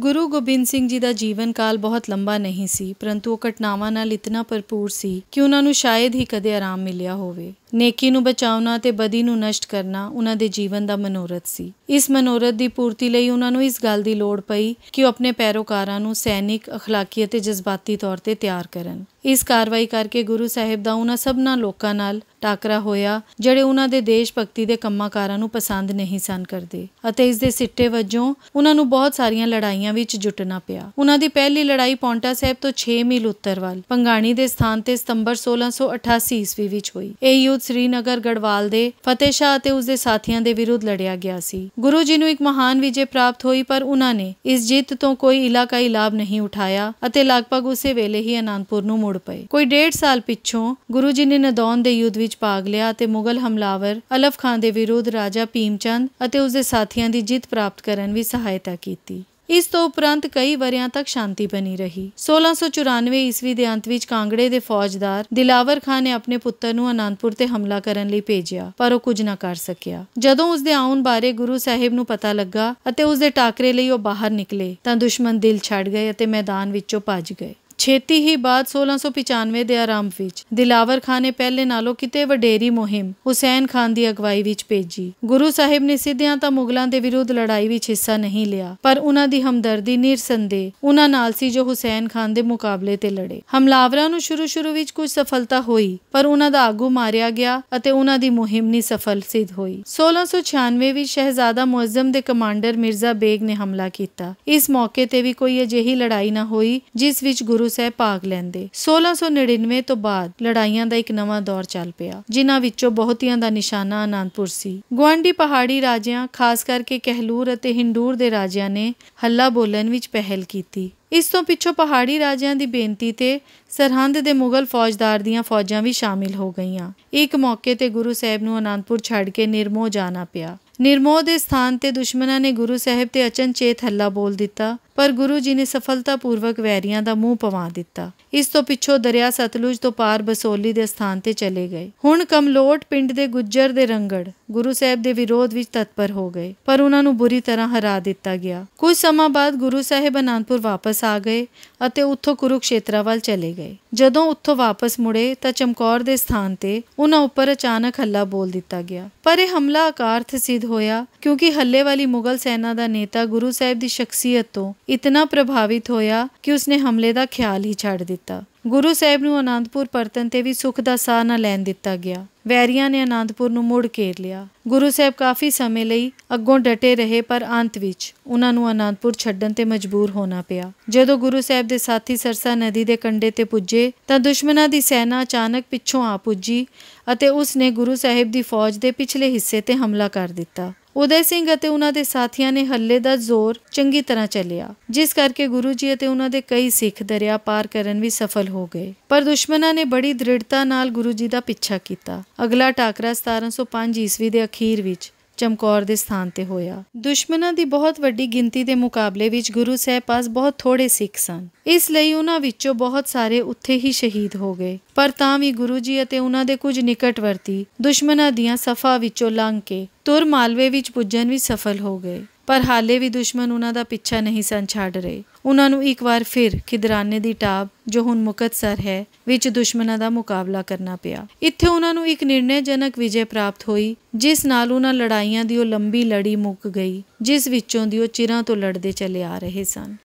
ਗੁਰੂ ਗੋਬਿੰਦ ਸਿੰਘ ਜੀ ਦਾ ਜੀਵਨ ਕਾਲ ਬਹੁਤ ਲੰਬਾ ਨਹੀਂ ਸੀ ਪਰੰਤੂ ਉਹ ਘਟਨਾਵਾਂ ਨਾਲ ਇਤਨਾ ਭਰਪੂਰ ਸੀ ਕਿ ਉਹਨਾਂ ਨੂੰ ਸ਼ਾਇਦ ਹੀ ਕਦੇ ਆਰਾਮ ਮਿਲਿਆ ਹੋਵੇ ਨੇਕੀ ਨੂੰ ਬਚਾਉਣਾ ਤੇ ਬਦੀ ਨੂੰ ਨਸ਼ਟ ਕਰਨਾ ਉਹਨਾਂ ਦੇ ਜੀਵਨ ਦਾ ਮਨੋਰਥ ਸੀ ਇਸ ਮਨੋਰਥ ਦੀ ਪੂਰਤੀ ਲਈ ਉਹਨਾਂ ਨੂੰ ਇਸ ਗੱਲ ਦੀ ਲੋੜ ਪਈ ਕਿ ਉਹ ਆਪਣੇ ਪੈਰੋਕਾਰਾਂ ਨੂੰ ਸੈਨਿਕ اخلاقی ਅਤੇ ਜਜ਼ਬਾਤੀ ਤੌਰ ਤੇ ਤਿਆਰ ਕਰਨ ਇਸ ਕਾਰਵਾਈ ਕਰਕੇ ਗੁਰੂ ਸਾਹਿਬ ਦਾ ਉਹਨਾਂ ਸਭਨਾ ਲੋਕਾਂ ਨਾਲ ਟਾਕਰਾ ਹੋਇਆ ਜਿਹੜੇ ਉਹਨਾਂ ਦੇ ਦੇਸ਼ ਭਗਤੀ ਦੇ ਕੰਮਾਂਕਾਰਾਂ ਨੂੰ ਪਸੰਦ ਨਹੀਂ ਸਨ ਕਰਦੇ ਅਤੇ ਇਸ ਦੇ ਸਿੱਟੇ ਵਜੋਂ ਉਹਨਾਂ ਨੂੰ ਬਹੁਤ ਸਾਰੀਆਂ ਲੜਾਈਆਂ ਵਿੱਚ ਜੁਟਣਾ ਪਿਆ ਉਹਨਾਂ ਦੀ ਪਹਿਲੀ ਲੜਾਈ ਪੌਂਟਾ ਸਾਹਿਬ ਤੋਂ 6 ਮੀਲ ਉੱਤਰ ਵੱਲ ਪੰਗਾਣੀ ਦੇ ਸਥਾਨ ਤੇ ਸਤੰਬਰ 1688 ਈਸਵੀ ਵਿੱਚ ਹੋਈ ਇਹ ਯੁੱਧ ਸ੍ਰੀਨਗਰ ਗੜਵਾਲ ਦੇ ਫਤਿਹ ਸ਼ਾਹ ਅਤੇ ਉਸ ਦੇ ਸਾਥੀਆਂ ਦੇ ਵਿਰੁੱਧ ਲੜਿਆ ਗਿਆ ਸੀ ਗੁਰੂ ਜੀ ਨੂੰ ਇੱਕ ਮਹਾਨ ਵਿਜੇ ਪ੍ਰਾਪਤ ਹੋਈ ਪਰ ਉਹਨਾਂ ਨੇ ਇਸ ਜਿੱਤ ਤੋਂ ਕੋਈ ਇਲਾਕਾਈ ਲਾਭ ਨਹੀਂ ਉਠਾਇਆ ਅਤੇ ਲਗਭਗ ਉਸੇ ਵੇਲੇ ਹੀ ਅਨੰਦਪੁਰ ਨੂੰ ਮੁੜ ਪਏ ਕੋਈ 1.5 ਸਾਲ ਪਿੱਛੋਂ ਗੁਰੂ ਜੀ ਨੇ ਨਦੌਨ ਦੇ ਯੁੱਧ ਵਿੱਚ ਵਿੱਚ ਭਾਗ ਲਿਆ ਅਤੇ ਮੁਗਲ ਹਮਲਾਵਰ ਅਲਫ ਖਾਨ ਦੇ ਵਿਰੁੱਧ ਰਾਜਾ ਪੀਮਚੰਦ ਅਤੇ ਉਸ ਦੇ ਸਾਥੀਆਂ ਦੀ ਜਿੱਤ ਪ੍ਰਾਪਤ ਕਰਨ ਵਿੱਚ ਸਹਾਇਤਾ ਕੀਤੀ ਇਸ ਤੋਂ ਉਪਰੰਤ ਕਈ ਵਰਿਆਂ ਤੱਕ ਸ਼ਾਂਤੀ ਬਣੀ ਰਹੀ 1694 ਈਸਵੀ ਦੇ ਅੰਤ ਵਿੱਚ ਕਾਂਗੜੇ ਦੇ ਫੌਜਦਾਰ ਦਿਲਾਵਰ ਖਾਨ ਨੇ ਆਪਣੇ ਪੁੱਤਰ ਨੂੰ ਆਨੰਦਪੁਰ ਤੇ ਹਮਲਾ ਕਰਨ ਲਈ ਭੇਜਿਆ ਪਰ ਉਹ ਕੁਝ ਨਾ ਕਰ ਸਕਿਆ ਜਦੋਂ ਉਸ ਦੇ ਆਉਣ ਬਾਰੇ ਗੁਰੂ ਸਾਹਿਬ ਨੂੰ ਪਤਾ ਲੱਗਾ ਅਤੇ ਉਸ ਦੇ ਟਾਕਰੇ ਲਈ ਉਹ ਬਾਹਰ ਨਿਕਲੇ ਤਾਂ ਦੁਸ਼ਮਣ ਦਿਲ ਛੱਡ ਗਏ ਅਤੇ ਮੈਦਾਨ ਵਿੱਚੋਂ ਭੱਜ ਗਏ ਛੇਤੀ ਹੀ ਬਾਅਦ 1695 ਦੇ ਆਰੰਭ ਵਿੱਚ ਦਿਲਾਵਰ ਖਾਨ ਨੇ ਪਹਿਲੇ ਨਾਲੋਂ ਕਿਤੇ ਵਡੇਰੀ ਮੁਹਿੰਮ ਹੁਸੈਨ ਖਾਨ ਦੀ ਅਗਵਾਈ ਵਿੱਚ ਭੇਜੀ ਗੁਰੂ ਸਾਹਿਬ ਨੇ ਸਿੱਧਿਆਂ ਤਾਂ ਮੁਗਲਾਂ ਦੇ ਵਿਰੁੱਧ ਲੜਾਈ ਵਿੱਚ ਹਿੱਸਾ ਨਹੀਂ ਲਿਆ ਪਰ ਉਹਨਾਂ ਦੀ ਹਮਦਰਦੀ ਨਿਰਸੰਦੇ ਉਹਨਾਂ ਨਾਲ ਸੀ ਜੋ ਹੁਸੈਨ ਖਾਨ ਦੇ ਮੁਕਾਬਲੇ ਤੇ ਲੜੇ ਹਮਲਾਵਰਾਂ ਨੂੰ ਸ਼ੁਰੂ-ਸ਼ੁਰੂ ਵਿੱਚ ਕੁਝ ਸਫਲਤਾ ਹੋਈ ਪਰ ਉਹਨਾਂ ਦਾ ਆਗੂ ਮਾਰਿਆ ਗਿਆ ਅਤੇ ਉਹਨਾਂ ਦੀ ਮੁਹਿੰਮ ਨਹੀਂ ਸਫਲ ਸਿੱਧ ਹੋਈ 1696 ਵਿੱਚ ਸ਼ਹਿਜ਼ਾਦਾ ਮੁਅੱਜ਼ਮ ਦੇ ਕਮਾਂਡਰ ਮਿਰਜ਼ਾ ਬੇਗ ਨੇ ਹਮਲਾ ਕੀਤਾ ਇਸ ਮੌਕੇ ਤੇ ਵੀ ਕੋਈ ਅਜਿਹੀ ਲੜਾਈ ਨਾ ਹੋਈ ਜਿਸ ਵਿੱਚ ਗੁਰੂ ਸਾਹਿਬ ਭਾਗ ਲੈਂਦੇ 1699 ਤੋਂ ਬਾਅਦ ਲੜਾਈਆਂ ਦਾ ਇੱਕ ਨਵਾਂ ਦੌਰ ਚੱਲ ਪਿਆ ਜਿਨ੍ਹਾਂ ਵਿੱਚੋਂ ਬਹੁਤਿਆਂ ਦਾ ਨਿਸ਼ਾਨਾ ਆਨੰਦਪੁਰ ਸੀ ਗਵਾਂਡੀ ਪਹਾੜੀ ਰਾਜਿਆਂ ਖਾਸ ਕਰਕੇ ਕਹਿਲੂਰ ਅਤੇ ਹਿੰਦੂਰ ਦੇ ਰਾਜਿਆਂ ਨੇ ਹੱਲਾ ਬੋਲਣ ਵਿੱਚ ਪਹਿਲ ਕੀਤੀ ਇਸ ਤੋਂ ਪਿੱਛੋਂ ਪਹਾੜੀ ਰਾਜਿਆਂ ਦੀ ਬੇਨਤੀ ਤੇ ਸਰਹੰਦ ਦੇ ਮੁਗਲ ਫੌਜਦਾਰ ਦੀਆਂ ਫੌਜਾਂ ਵੀ ਸ਼ਾਮਿਲ ਹੋ ਗਈਆਂ ਇੱਕ ਮੌਕੇ ਤੇ ਗੁਰੂ ਸਾਹਿਬ ਨੂੰ ਆਨੰਦਪੁਰ ਛੱਡ ਕੇ ਨਿਰਮੋਹ ਜਾਣਾ ਪਿਆ ਨਿਰਮੋਹ ਦੇ ਸਥਾਨ ਤੇ ਦੁਸ਼ਮਣਾਂ ਨੇ ਗੁਰੂ ਸਾਹਿਬ ਤੇ ਅਚਨਚੇਤ ਹੱਲਾ ਬੋਲ ਦਿੱਤਾ ਪਰ ਗੁਰੂ ਜੀ ਨੇ ਸਫਲਤਾਪੂਰਵਕ ਵੈਰੀਆਂ ਦਾ ਮੂੰਹ ਪਵਾ ਦਿੱਤਾ ਇਸ ਤੋਂ ਪਿੱਛੋਂ ਦਰਿਆ ਸਤਲੁਜ ਤੋਂ ਪਾਰ ਬਸੋਲੀ ਦੇ ਸਥਾਨ ਤੇ ਚਲੇ ਗਏ ਹੁਣ ਕਮਲੋਟ ਪਿੰਡ ਦੇ ਗੁੱਜਰ ਦੇ ਰੰਗੜ ਗੁਰੂ ਸਾਹਿਬ ਦੇ ਵਿਰੋਧ ਵਿੱਚ ਤਤਪਰ ਹੋ ਗਏ ਪਰ ਉਹਨਾਂ ਨੂੰ ਬੁਰੀ ਤਰ੍ਹਾਂ ਹਰਾ ਦਿੱਤਾ ਗਿਆ ਕੁਝ ਸਮਾਂ ਬਾਅਦ ਗੁਰੂ ਸਾਹਿਬ ਅਨੰਦਪੁਰ ਵਾਪਸ ਆ ਗਏ ਅਤੇ ਉੱਥੋਂ ਕੁਰੂਕਸ਼ੇਤਰਾ ਵੱਲ ਚਲੇ ਗਏ ਜਦੋਂ ਉੱਥੋਂ ਵਾਪਸ ਮੁੜੇ ਤਾਂ ਚਮਕੌਰ ਦੇ ਸਥਾਨ ਤੇ ਉਹਨਾਂ ਉੱਪਰ ਅਚਾਨਕ ਹੱਲਾ ਬੋਲ ਦਿੱਤਾ ਗਿਆ ਪਰ ਇਹ ਹਮਲਾ ਅਕਾਰਥ ਸਿੱਧ ਹੋਇਆ ਕਿਉਂਕਿ ਹੱਲੇ ਵਾਲੀ ਮੁਗਲ ਸੈਨਾ ਦਾ ਨੇਤਾ ਗੁਰੂ ਸਾਹਿਬ ਦੀ ਸ਼ਖਸੀਅਤ ਤੋਂ ਇਤਨਾ ਪ੍ਰਭਾਵਿਤ ਹੋਇਆ ਕਿ ਉਸਨੇ ਹਮਲੇ ਦਾ ਖਿਆਲ ਹੀ ਛੱਡ ਦਿੱਤਾ ਗੁਰੂ ਸਾਹਿਬ ਨੂੰ ਆਨੰਦਪੁਰ ਪਰਤਨ ਤੇ ਵੀ ਸੁਖ ਦਾ ਸਾਹ ਨਾ ਲੈਣ ਦਿੱਤਾ ਗਿਆ ਵੈਰੀਆਂ ਨੇ ਆਨੰਦਪੁਰ ਨੂੰ ਮੁੜ ਘੇਰ ਲਿਆ ਗੁਰੂ ਸਾਹਿਬ ਕਾਫੀ ਸਮੇਂ ਲਈ ਅੱਗੋਂ ਡਟੇ ਰਹੇ ਪਰ ਅੰਤ ਵਿੱਚ ਉਹਨਾਂ ਨੂੰ ਆਨੰਦਪੁਰ ਛੱਡਣ ਤੇ ਮਜਬੂਰ ਹੋਣਾ ਪਿਆ ਜਦੋਂ ਗੁਰੂ ਸਾਹਿਬ ਦੇ ਸਾਥੀ ਸਰਸਾ ਨਦੀ ਦੇ ਕੰਢੇ ਤੇ ਪੁੱਜੇ ਤਾਂ ਦੁਸ਼ਮਣਾਂ ਦੀ ਸੈਨਾ ਅਚਾਨਕ ਪਿੱਛੋਂ ਆ ਪੁੱਜੀ ਅਤੇ ਉਸ ਨੇ ਗੁਰੂ ਸਾਹਿਬ ਦੀ ਫੌਜ ਦੇ ਪਿਛਲੇ ਹਿੱਸੇ ਤੇ ਹਮਲਾ ਕਰ ਦਿੱਤਾ ਉਦੈ ਸਿੰਘ ਅਤੇ ਉਹਨਾਂ ਦੇ ਸਾਥੀਆਂ ਨੇ ਹੱਲੇ ਦਾ ਜ਼ੋਰ ਚੰਗੀ ਤਰ੍ਹਾਂ ਚੱਲਿਆ ਜਿਸ ਕਰਕੇ ਗੁਰੂ ਜੀ ਅਤੇ ਉਹਨਾਂ ਦੇ ਕਈ ਸਿੱਖ ਦਰਿਆ ਪਾਰ ਕਰਨ ਵੀ ਸਫਲ ਹੋ ਗਏ ਪਰ ਦੁਸ਼ਮਣਾਂ ਨੇ ਬੜੀ ਦ੍ਰਿੜਤਾ ਨਾਲ ਗੁਰੂ ਜੀ ਦਾ ਪਿੱਛਾ ਕੀਤਾ ਅਗਲਾ ਟਾਕਰਾ 1705 ਈਸਵੀ ਦੇ ਅਖੀਰ ਵਿੱਚ ਚਮਕੌਰ ਦੇ ਸਥਾਨ ਤੇ ਹੋਇਆ ਦੁਸ਼ਮਣਾਂ ਦੀ ਬਹੁਤ ਵੱਡੀ ਗਿਣਤੀ ਦੇ ਮੁਕਾਬਲੇ ਵਿੱਚ ਗੁਰੂ ਸਾਹਿਬ ਪਾਸ ਬਹੁਤ ਥੋੜੇ ਸਿੱਖ ਸਨ ਇਸ ਲਈ ਉਹਨਾਂ ਵਿੱਚੋਂ ਬਹੁਤ ਸਾਰੇ ਉੱਥੇ ਹੀ ਸ਼ਹੀਦ ਹੋ ਗਏ ਪਰ ਤਾਂ ਵੀ ਗੁਰੂ ਜੀ ਅਤੇ ਉਹਨਾਂ ਦੇ ਕੁਝ ਨਿਕਟਵਰਤੀ ਦੁਸ਼ਮਣਾਂ ਦੀਆਂ ਸਫਾ ਵਿੱਚੋਂ ਲੰਘ ਕੇ ਤੁਰ ਮਾਲਵੇ ਵਿੱਚ ਪੁੱਜਣ ਵਿੱਚ ਸਫਲ ਹੋ ਗਏ ਪਰ ਹਾਲੇ ਵੀ ਦੁਸ਼ਮਣ ਉਹਨਾਂ ਦਾ ਪਿੱਛਾ ਨਹੀਂ ਸੰ ਛੱਡ ਰਹੇ ਉਹਨਾਂ ਨੂੰ ਇੱਕ ਵਾਰ ਫਿਰ ਖਿਦਰਾਨੇ ਦੀ ਟਾਬ ਜੋ ਹੁਣ ਮੁਕਤਸਰ ਹੈ ਵਿੱਚ ਦੁਸ਼ਮਣਾਂ ਦਾ ਮੁਕਾਬਲਾ ਕਰਨਾ ਪਿਆ ਇੱਥੇ ਉਹਨਾਂ ਨੂੰ ਇੱਕ ਨਿਰਣੈਜਨਕ ਵਿਜੇ ਪ੍ਰਾਪਤ ਹੋਈ ਜਿਸ ਨਾਲ ਉਹਨਾਂ ਲੜਾਈਆਂ ਦੀ ਉਹ ਲੰਬੀ ਲੜੀ ਮੁੱਕ ਗਈ ਜਿਸ ਵਿੱਚੋਂ ਦੀ ਉਹ ਚਿਰਾਂ ਤੋਂ ਲੜਦੇ ਚੱਲੇ ਆ ਰਹੇ ਸਨ